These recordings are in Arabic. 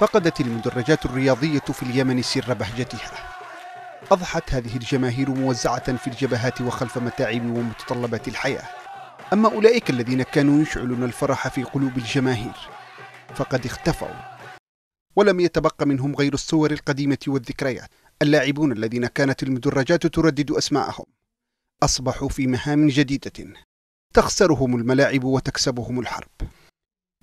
فقدت المدرجات الرياضية في اليمن سر بهجتها أضحت هذه الجماهير موزعة في الجبهات وخلف متاعب ومتطلبات الحياة أما أولئك الذين كانوا يشعلون الفرح في قلوب الجماهير فقد اختفوا ولم يتبقى منهم غير الصور القديمة والذكريات اللاعبون الذين كانت المدرجات تردد أسماءهم أصبحوا في مهام جديدة تخسرهم الملاعب وتكسبهم الحرب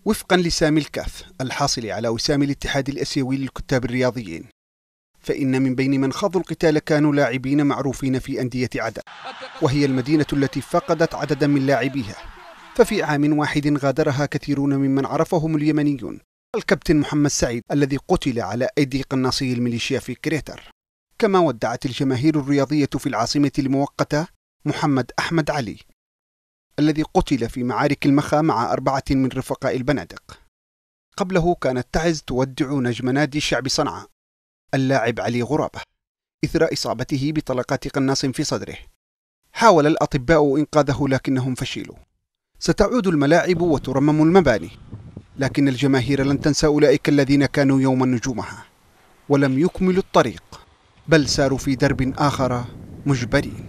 وفقا لسامي الكاف الحاصل على وسام الاتحاد الاسيوي للكتاب الرياضيين فإن من بين من خاضوا القتال كانوا لاعبين معروفين في أندية عدن وهي المدينة التي فقدت عددا من لاعبيها ففي عام واحد غادرها كثيرون ممن عرفهم اليمنيون الكابتن محمد سعيد الذي قتل على أيدي قناصي الميليشيا في كريتر كما ودعت الجماهير الرياضية في العاصمة المؤقتة محمد أحمد علي الذي قتل في معارك المخا مع أربعة من رفقاء البنادق قبله كانت تعز تودع نجم نادي شعب صنعاء اللاعب علي غرابة إثر إصابته بطلقات قناص في صدره حاول الأطباء إنقاذه لكنهم فشلوا ستعود الملاعب وترمم المباني لكن الجماهير لن تنسى أولئك الذين كانوا يوما نجومها ولم يكملوا الطريق بل ساروا في درب آخر مجبرين